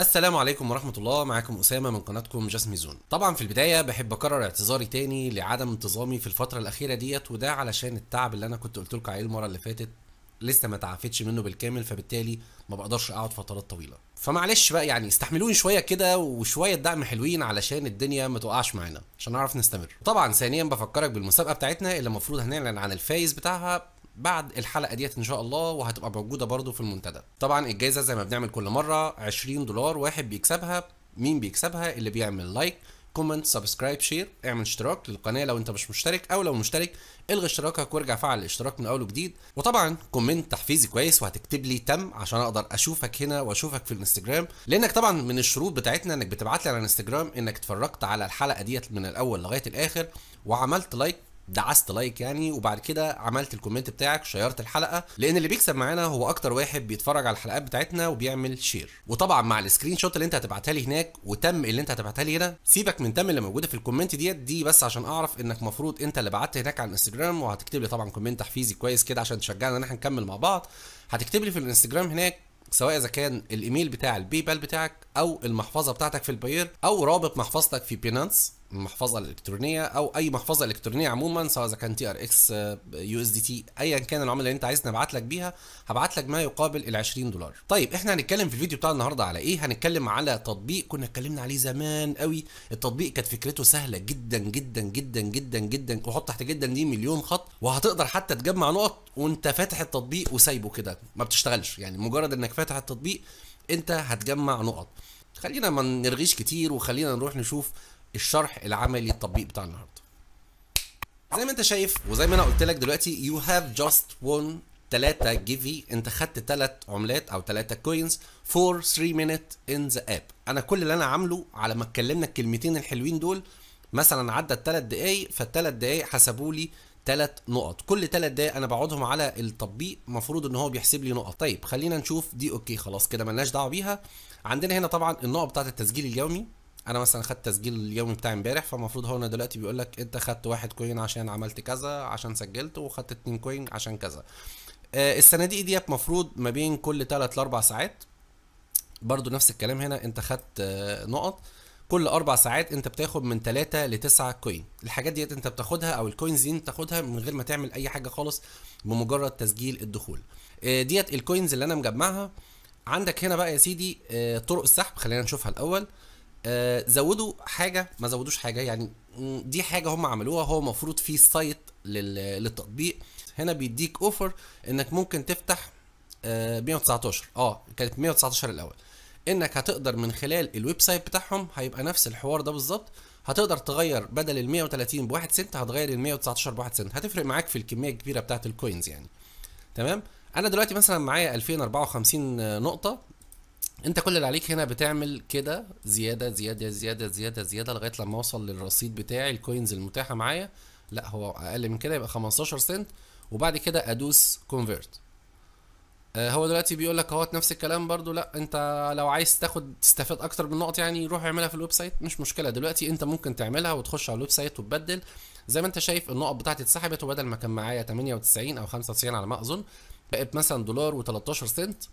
السلام عليكم ورحمة الله معاكم أسامة من قناتكم جاسمي زون طبعا في البداية بحب أكرر اعتذاري تاني لعدم انتظامي في الفترة الأخيرة ديت وده علشان التعب اللي أنا كنت قلت لكم عليه المرة اللي فاتت لسه ما تعافتش منه بالكامل فبالتالي ما بقدرش اقعد فترات طويله فمعلش بقى يعني استحملوني شويه كده وشويه دعم حلوين علشان الدنيا ما تقعش معانا عشان نعرف نستمر طبعا ثانيا بفكرك بالمسابقه بتاعتنا اللي المفروض هنعلن عن الفايز بتاعها بعد الحلقه ديت ان شاء الله وهتبقى موجوده برده في المنتدى طبعا الجائزه زي ما بنعمل كل مره 20 دولار واحد بيكسبها مين بيكسبها اللي بيعمل لايك كومنت سبسكرايب شير اعمل اشتراك للقناه لو انت مش مشترك او لو مشترك الغي اشتراكك وارجع فعل الاشتراك من اول وجديد وطبعا كومنت تحفيزي كويس وهتكتب لي تم عشان اقدر اشوفك هنا واشوفك في الانستجرام لانك طبعا من الشروط بتاعتنا انك بتبعت لي على الانستجرام انك اتفرجت على الحلقه ديت من الاول لغايه الاخر وعملت لايك دعست لايك يعني وبعد كده عملت الكومنت بتاعك شيرت الحلقه لان اللي بيكسب معانا هو اكتر واحد بيتفرج على الحلقات بتاعتنا وبيعمل شير وطبعا مع السكرين شوت اللي انت هتبعتها لي هناك وتم اللي انت هتبعتها لي هنا سيبك من تم اللي موجوده في الكومنت ديت دي بس عشان اعرف انك مفروض انت اللي بعت هناك على الانستجرام وهتكتب لي طبعا كومنت تحفيزي كويس كده عشان تشجعنا ان احنا نكمل مع بعض هتكتب لي في الانستجرام هناك سواء اذا كان الايميل بتاع البيبال بتاعك او المحفظه بتاعتك في البير او رابط محفظتك في بينانس المحفظه الالكترونيه او اي محفظه الكترونيه عموما سواء اذا كان تي ار اكس يو اس دي تي ايا كان العمله اللي انت عايزني ابعت لك بيها هبعت لك ما يقابل ال 20 دولار طيب احنا هنتكلم في الفيديو بتاع النهارده على ايه هنتكلم على تطبيق كنا اتكلمنا عليه زمان قوي التطبيق كانت فكرته سهله جدا جدا جدا جدا جدا وحط تحت جدا دي مليون خط وهتقدر حتى تجمع نقط وانت فاتح التطبيق وسايبه كده ما بتشتغلش يعني مجرد انك فاتح التطبيق انت هتجمع نقط خلينا ما نرغيش كتير وخلينا نروح نشوف الشرح العملي التطبيق بتاع النهارده زي ما انت شايف وزي ما انا قلت لك دلوقتي يو هاف جاست ون 3 جيفي انت خدت 3 عملات او 3 كوينز فور 3 مينيت ان ذا اب انا كل اللي انا عامله على ما اتكلمنا الكلمتين الحلوين دول مثلا عدى الثلاث دقايق فالثلاث دقايق حسبوا لي ثلاث نقط كل ثلاث دقايق انا بقعدهم على التطبيق المفروض ان هو بيحسب لي نقط طيب خلينا نشوف دي اوكي خلاص كده ملناش دعوه بيها عندنا هنا طبعا النقط بتاعه التسجيل اليومي انا مثلا خدت التسجيل اليومي بتاع امبارح فالمفروض هو دلوقتي بيقول لك انت خدت واحد كوين عشان عملت كذا عشان سجلت وخدت اتنين كوين عشان كذا آه الصناديق ديت مفروض ما بين كل تلات لاربع ساعات برضو نفس الكلام هنا انت خدت آه نقط كل اربع ساعات انت بتاخد من 3 ل 9 كوين الحاجات ديت انت بتاخدها او الكوينز دي انت بتاخدها من غير ما تعمل اي حاجه خالص بمجرد تسجيل الدخول آه، ديت الكوينز اللي انا مجمعها عندك هنا بقى يا سيدي آه، طرق السحب خلينا نشوفها الاول آه، زودوا حاجه ما زودوش حاجه يعني دي حاجه هم عملوها هو المفروض في سايت للتطبيق هنا بيديك اوفر انك ممكن تفتح 119 اه كانت 119 الاول انك هتقدر من خلال الويب سايت بتاعهم هيبقى نفس الحوار ده بالظبط هتقدر تغير بدل ال 130 ب 1 سنت هتغير ال 119 ب 1 سنت هتفرق معاك في الكميه الكبيره بتاعه الكوينز يعني تمام انا دلوقتي مثلا معايا 2054 نقطه انت كل اللي عليك هنا بتعمل كده زياده زياده زياده زياده زياده لغايه لما اوصل للرصيد بتاعي الكوينز المتاحه معايا لا هو اقل من كده يبقى 15 سنت وبعد كده ادوس كونفيرت آه، هو دلوقتي بيقول لك اهوت نفس الكلام برضو لا انت لو عايز تاخد تستفاد اكتر من نقط يعني روح اعملها في الويب سايت مش مشكله دلوقتي انت ممكن تعملها وتخش على الويب سايت وتبدل زي ما انت شايف النقط بتاعتي اتسحبت وبدل ما كان معايا 98 او 95 على ما اظن بقت مثلا دولار و13 سنت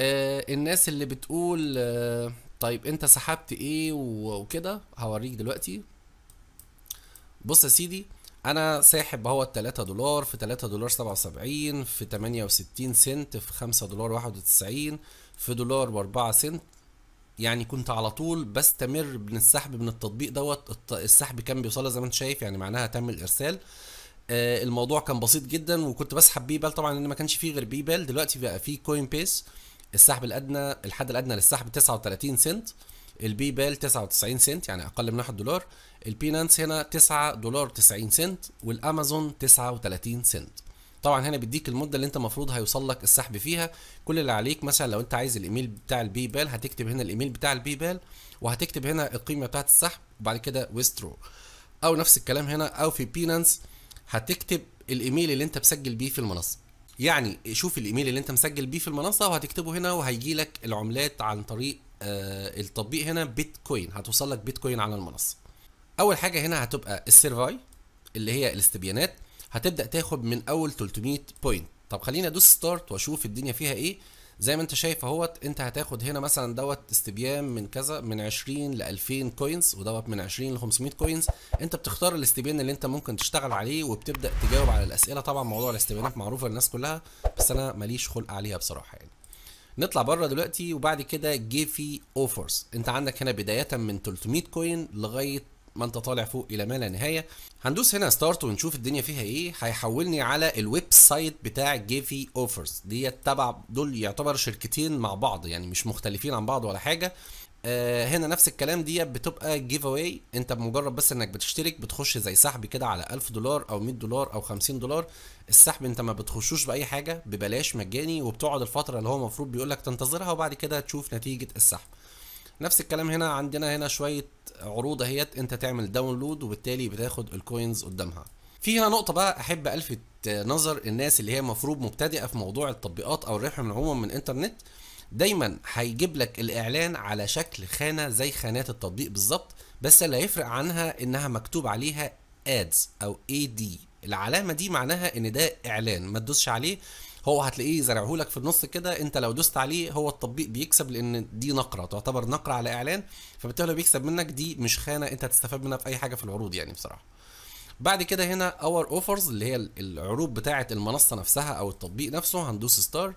آه الناس اللي بتقول آه طيب انت سحبت ايه وكده هوريك دلوقتي بص يا سيدي انا ساحب هو 3 دولار في 3 دولار 77 في 68 سنت في 5 دولار 91 في دولار و4 سنت يعني كنت على طول بستمر من السحب من التطبيق دوت السحب كان بيوصل زي ما انت شايف يعني معناها تم الارسال آه الموضوع كان بسيط جدا وكنت بسحب بيبال طبعا ان ما كانش فيه غير بيبال دلوقتي بقى فيه كوين بيس السحب الادنى الحد الادنى للسحب 39 سنت البي بال 99 سنت يعني اقل من 1 دولار البينانس هنا 9 دولار 90 سنت والامازون 39 سنت طبعا هنا بيديك المده اللي انت المفروض هيوصل لك السحب فيها كل اللي عليك مثلا لو انت عايز الايميل بتاع البي بال هتكتب هنا الايميل بتاع البي بال وهتكتب هنا القيمه بتاعه السحب وبعد كده ويسترو او نفس الكلام هنا او في بينانس هتكتب الايميل اللي انت مسجل بيه في المنصه يعني شوف الايميل اللي انت مسجل بيه في المنصه وهتكتبه هنا وهيجي لك العملات عن طريق آه، التطبيق هنا بيتكوين هتوصل لك بيتكوين على المنصه اول حاجه هنا هتبقى السيرفاي اللي هي الاستبيانات هتبدا تاخد من اول 300 بوينت طب خليني ادوس ستارت واشوف الدنيا فيها ايه زي ما انت شايف اهوت انت هتاخد هنا مثلا دوت استبيان من كذا من 20 ل 2000 كوينز ودوت من 20 ل 500 كوينز انت بتختار الاستبيان اللي انت ممكن تشتغل عليه وبتبدا تجاوب على الاسئله طبعا موضوع الاستبيانات معروفه للناس كلها بس انا ماليش خلق عليها بصراحه يعني نطلع بره دلوقتي وبعد كده في اوفرز e انت عندك هنا بدايه من 300 كوين لغايه ما انت طالع فوق الى ما لا نهايه هندوس هنا ستارت ونشوف الدنيا فيها ايه هيحولني على الويب سايت بتاع جيفي اوفرز ديت تبع دول يعتبر شركتين مع بعض يعني مش مختلفين عن بعض ولا حاجه آه، هنا نفس الكلام ديت بتبقى جيف اواي انت بمجرد بس انك بتشترك بتخش زي سحب كده على 1000 دولار او 100 دولار او 50 دولار السحب انت ما بتخشوش باي حاجه ببلاش مجاني وبتقعد الفتره اللي هو المفروض بيقول لك تنتظرها وبعد كده تشوف نتيجه السحب نفس الكلام هنا عندنا هنا شويه عروض اهيت انت تعمل داونلود وبالتالي بتاخد الكوينز قدامها في هنا نقطة بقى أحب ألفت نظر الناس اللي هي مفروض مبتدئة في موضوع التطبيقات أو الربح من عموما من إنترنت دايما هيجيب لك الإعلان على شكل خانة زي خانات التطبيق بالظبط بس اللي هيفرق عنها إنها مكتوب عليها ادز أو اي دي العلامه دي معناها ان ده اعلان ما تدوسش عليه هو هتلاقيه لك في النص كده انت لو دوست عليه هو التطبيق بيكسب لان دي نقره تعتبر نقره على اعلان فبالتالي بيكسب منك دي مش خانه انت هتستفاد منها في اي حاجه في العروض يعني بصراحه بعد كده هنا اور اوفرز اللي هي العروض بتاعه المنصه نفسها او التطبيق نفسه هندوس ستار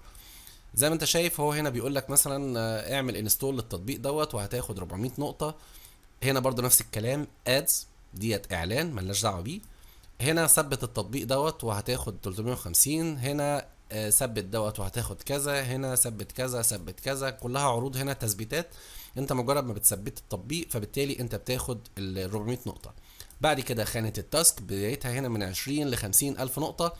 زي ما انت شايف هو هنا بيقول لك مثلا آه، اعمل انستول للتطبيق دوت وهتاخد 400 نقطه هنا برده نفس الكلام ادز ديت اعلان ملناش دعوه بيه هنا ثبت التطبيق دوت وهتاخد 350 هنا آه، ثبت دوت وهتاخد كذا هنا ثبت كذا ثبت كذا كلها عروض هنا تثبيتات انت مجرد ما بتثبت التطبيق فبالتالي انت بتاخد ال 400 نقطه بعد كده خانه التاسك بدايتها هنا من 20 ل 50 الف نقطه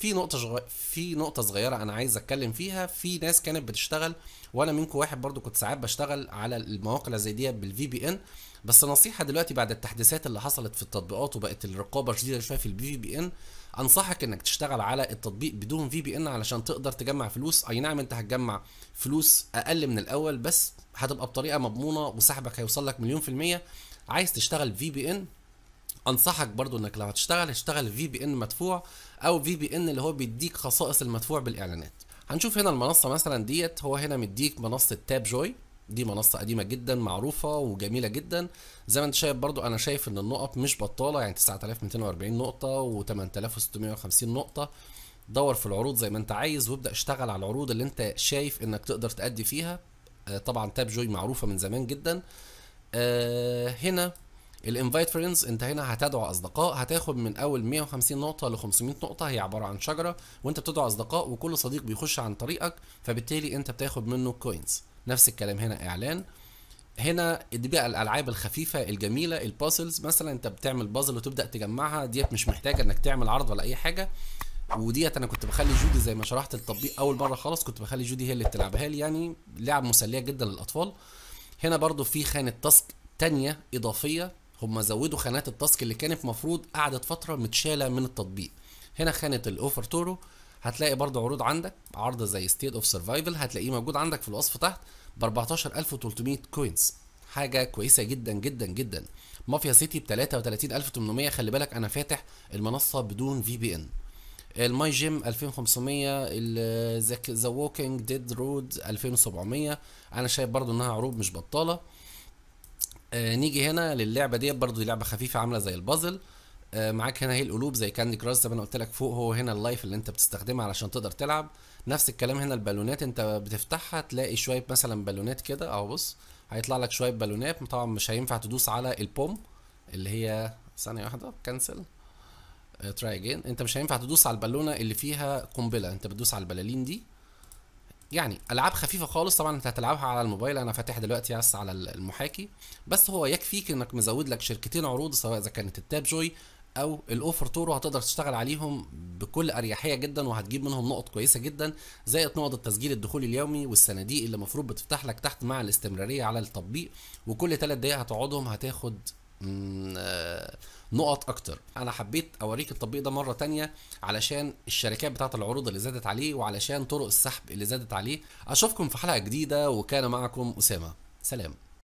في نقطه شغ... في نقطه صغيره انا عايز اتكلم فيها في ناس كانت بتشتغل وانا منكم واحد برضو كنت ساعات بشتغل على المواقع اللي زي دي بالفي بي ان بس نصيحه دلوقتي بعد التحديثات اللي حصلت في التطبيقات وبقت الرقابه شديده شويه في الفي بي ان انصحك انك تشتغل على التطبيق بدون في بي ان علشان تقدر تجمع فلوس اي نعم انت هتجمع فلوس اقل من الاول بس هتبقى بطريقه مضمونه وسحبك هيوصل لك مليون في الميه عايز تشتغل في بي ان انصحك برضو انك لو هتشتغل اشتغل في بي ان مدفوع او في بي ان اللي هو بيديك خصائص المدفوع بالاعلانات هنشوف هنا المنصه مثلا ديت هو هنا مديك منصه تاب جوي دي منصه قديمه جدا معروفه وجميله جدا زي ما انت شايف برضو انا شايف ان النقط مش بطاله يعني 9240 نقطه و8650 نقطه دور في العروض زي ما انت عايز وابدا اشتغل على العروض اللي انت شايف انك تقدر تأدي فيها آه، طبعا تاب جوي معروفه من زمان جدا آه، هنا الانفايت فريندز انت هنا هتدعو اصدقاء هتاخد من اول 150 نقطه ل 500 نقطه هي عباره عن شجره وانت بتدعو اصدقاء وكل صديق بيخش عن طريقك فبالتالي انت بتاخد منه كوينز نفس الكلام هنا اعلان هنا دي بقى الالعاب الخفيفه الجميله البازلز مثلا انت بتعمل بازل وتبدا تجمعها ديت مش محتاجه انك تعمل عرض ولا اي حاجه وديت انا كنت بخلي جودي زي ما شرحت التطبيق اول مره خالص كنت بخلي جودي هي اللي بتلعبها لي يعني لعب مسليه جدا للاطفال هنا برضو في خانه تاسك تانية إضافية هم زودوا خانات التاسك اللي كانت مفروض قعدت فتره متشاله من التطبيق هنا خانه الاوفر تورو هتلاقي برضه عروض عندك عرض زي ستيت اوف سرفايفل هتلاقيه موجود عندك في الوصف تحت ب 14300 كوينز حاجه كويسه جدا جدا جدا مافيا سيتي ب 33800 خلي بالك انا فاتح المنصه بدون في بي ان الماي جيم 2500 ذا ووكينج ديد رود 2700 انا شايف برضه انها عروض مش بطاله آه نيجي هنا للعبه ديت برضو دي لعبه خفيفه عامله زي البازل آه معاك هنا هي القلوب زي كاندي كراش زي ما انا قلت لك فوق هو هنا اللايف اللي انت بتستخدمها علشان تقدر تلعب نفس الكلام هنا البالونات انت بتفتحها تلاقي شويه مثلا بالونات كده اهو بص هيطلع لك شويه بالونات طبعا مش هينفع تدوس على البوم اللي هي ثانيه واحده كنسل تراي اجين انت مش هينفع تدوس على البالونه اللي فيها قنبله انت بتدوس على البلالين دي يعني العاب خفيفه خالص طبعا انت هتلعبها على الموبايل انا فاتح دلوقتي بس على المحاكي بس هو يكفيك انك مزود لك شركتين عروض سواء اذا كانت التاب جوي او الاوفر تور وهتقدر تشتغل عليهم بكل اريحيه جدا وهتجيب منهم نقط كويسه جدا زائد نقط التسجيل الدخول اليومي والصناديق اللي المفروض بتفتح لك تحت مع الاستمراريه على التطبيق وكل 3 دقائق هتقعدهم هتاخد آه، نقط اكتر انا حبيت اوريك التطبيق ده مره تانية علشان الشركات بتاعه العروض اللي زادت عليه وعلشان طرق السحب اللي زادت عليه اشوفكم في حلقه جديده وكان معكم اسامه سلام